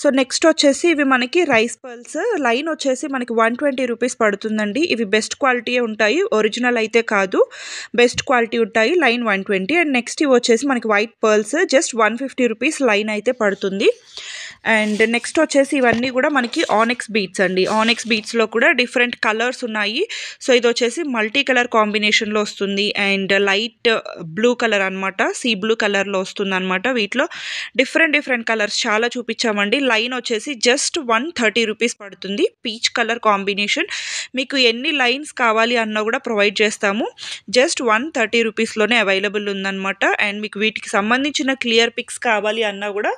so next వచ్చేసి ఇవి మనకి రైస్ పర్ల్స్ లైన్ వచ్చేసి మనకి వన్ ట్వంటీ రూపీస్ పడుతుందండి ఇవి బెస్ట్ క్వాలిటీ ఉంటాయి ఒరిజినల్ అయితే కాదు బెస్ట్ క్వాలిటీ ఉంటాయి line one twenty and next ఇవి వచ్చేసి మనకి white pearls just one fifty rupees line అయితే పడుతుంది అండ్ నెక్స్ట్ వచ్చేసి ఇవన్నీ కూడా మనకి ఆనెక్స్ బీట్స్ అండి ఆనెక్స్ బీట్స్లో కూడా డిఫరెంట్ కలర్స్ ఉన్నాయి సో ఇది వచ్చేసి మల్టీ కలర్ కాంబినేషన్లో వస్తుంది అండ్ లైట్ బ్లూ కలర్ అనమాట సీ బ్లూ కలర్లో వస్తుంది అనమాట వీటిలో డిఫరెంట్ డిఫరెంట్ కలర్స్ చాలా చూపించామండి లైన్ వచ్చేసి జస్ట్ వన్ థర్టీ రూపీస్ పడుతుంది పీచ్ కలర్ కాంబినేషన్ మీకు ఎన్ని లైన్స్ కావాలి అన్నా కూడా ప్రొవైడ్ చేస్తాము జస్ట్ వన్ థర్టీ రూపీస్లోనే అవైలబుల్ ఉందన్నమాట అండ్ మీకు వీటికి సంబంధించిన క్లియర్ పిక్స్ కావాలి అన్నా కూడా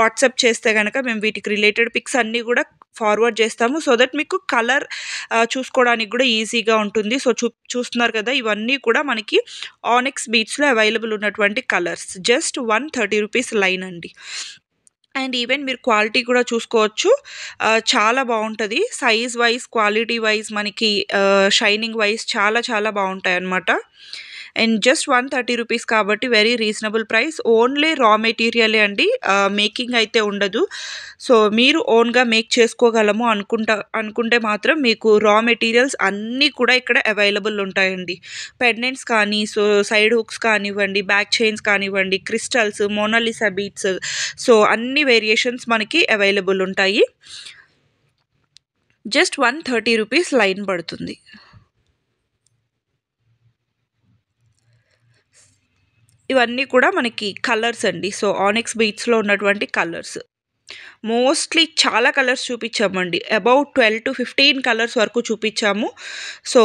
వాట్సాప్ చేస్తే కనుక కనుక మేము వీటికి రిలేటెడ్ పిక్స్ అన్నీ కూడా ఫార్వర్డ్ చేస్తాము సో దట్ మీకు కలర్ చూసుకోవడానికి కూడా ఈజీగా ఉంటుంది సో చూ చూస్తున్నారు కదా ఇవన్నీ కూడా మనకి ఆనెక్స్ బీచ్లో అవైలబుల్ ఉన్నటువంటి colours just one thirty rupees line అండి అండ్ ఈవెన్ మీరు క్వాలిటీ కూడా చూసుకోవచ్చు చాలా బాగుంటుంది సైజ్ వైజ్ క్వాలిటీ వైజ్ మనకి షైనింగ్ వైజ్ చాలా చాలా బాగుంటాయి అన్నమాట and just one thirty rupees కాబట్టి very reasonable price only raw మెటీరియలే అండి మేకింగ్ అయితే ఉండదు సో మీరు ఓన్గా మేక్ చేసుకోగలము అనుకుంటా అనుకుంటే మాత్రం మీకు రా మెటీరియల్స్ అన్నీ కూడా ఇక్కడ అవైలబుల్ ఉంటాయండి పెండెంట్స్ కానీ సో సైడ్ హుక్స్ కానివ్వండి బ్యాక్ చైన్స్ కానివ్వండి క్రిస్టల్స్ మోనాలిసా బీట్స్ సో అన్ని వేరియేషన్స్ మనకి అవైలబుల్ ఉంటాయి just one thirty rupees line పడుతుంది ఇవన్నీ కూడా మనకి కలర్స్ అండి సో ఆనిక్స్ లో ఉన్నటువంటి కలర్స్ మోస్ట్లీ చాలా కలర్స్ చూపించామండి about twelve to fifteen colours వరకు చూపించాము so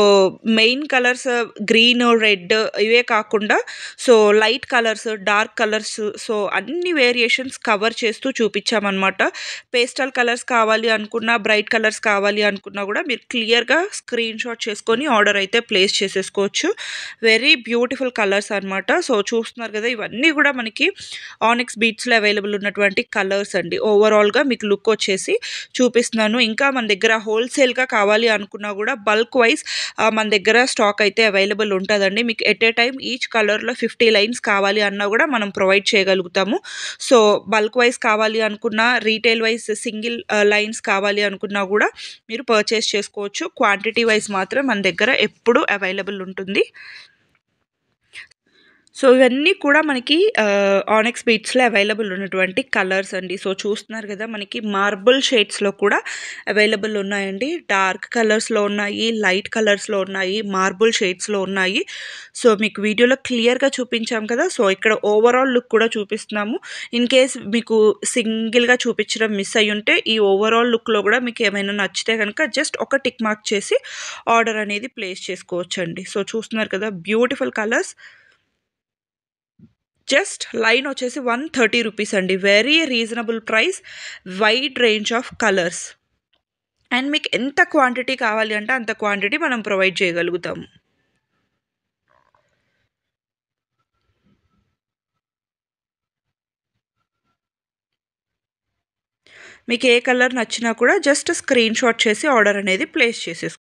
main colours green red ఇవే కాకుండా so light colours dark colours so అన్ని వేరియేషన్స్ కవర్ చేస్తూ చూపించామన్నమాట పేస్టల్ కలర్స్ కావాలి అనుకున్నా బ్రైట్ కలర్స్ కావాలి అనుకున్నా కూడా మీరు క్లియర్గా స్క్రీన్ షాట్ చేసుకొని ఆర్డర్ అయితే ప్లేస్ చేసేసుకోవచ్చు వెరీ బ్యూటిఫుల్ కలర్స్ అనమాట సో చూస్తున్నారు కదా ఇవన్నీ కూడా మనకి ఆనిక్స్ బీచ్లో అవైలబుల్ ఉన్నటువంటి కలర్స్ అండి ఓ ఓవరాల్గా మీకు లుక్ వచ్చేసి చూపిస్తున్నాను ఇంకా మన దగ్గర హోల్సేల్గా కావాలి అనుకున్నా కూడా బల్క్ వైజ్ మన దగ్గర స్టాక్ అయితే అవైలబుల్ ఉంటుందండి మీకు ఎట్ ఏ టైం ఈచ్ కలర్లో ఫిఫ్టీ లైన్స్ కావాలి అన్నా కూడా మనం ప్రొవైడ్ చేయగలుగుతాము సో బల్క్ వైజ్ కావాలి అనుకున్నా రీటైల్ వైజ్ సింగిల్ లైన్స్ కావాలి అనుకున్నా కూడా మీరు పర్చేస్ చేసుకోవచ్చు క్వాంటిటీ వైజ్ మాత్రం మన దగ్గర ఎప్పుడూ అవైలబుల్ ఉంటుంది సో ఇవన్నీ కూడా మనకి ఆనెక్స్ బీట్స్లో అవైలబుల్ ఉన్నటువంటి కలర్స్ అండి సో చూస్తున్నారు కదా మనకి మార్బుల్ షేడ్స్లో కూడా అవైలబుల్ ఉన్నాయండి డార్క్ కలర్స్లో ఉన్నాయి లైట్ కలర్స్లో ఉన్నాయి మార్బుల్ షేడ్స్లో ఉన్నాయి సో మీకు వీడియోలో క్లియర్గా చూపించాం కదా సో ఇక్కడ ఓవరాల్ లుక్ కూడా చూపిస్తున్నాము ఇన్ కేస్ మీకు సింగిల్గా చూపించడం మిస్ అయ్యి ఉంటే ఈ ఓవరాల్ లుక్లో కూడా మీకు ఏమైనా నచ్చితే కనుక జస్ట్ ఒక టిక్ మార్క్ చేసి ఆర్డర్ అనేది ప్లేస్ చేసుకోవచ్చండి సో చూస్తున్నారు కదా బ్యూటిఫుల్ కలర్స్ జస్ట్ లైన్ వచ్చేసి వన్ థర్టీ రూపీస్ అండి very reasonable price wide range of colours and మీకు ఎంత క్వాంటిటీ కావాలి అంటే అంత క్వాంటిటీ మనం ప్రొవైడ్ చేయగలుగుతాం మీకు ఏ కలర్ నచ్చినా కూడా జస్ట్ స్క్రీన్ షాట్ చేసి ఆర్డర్ అనేది ప్లేస్ చేసేసుకోండి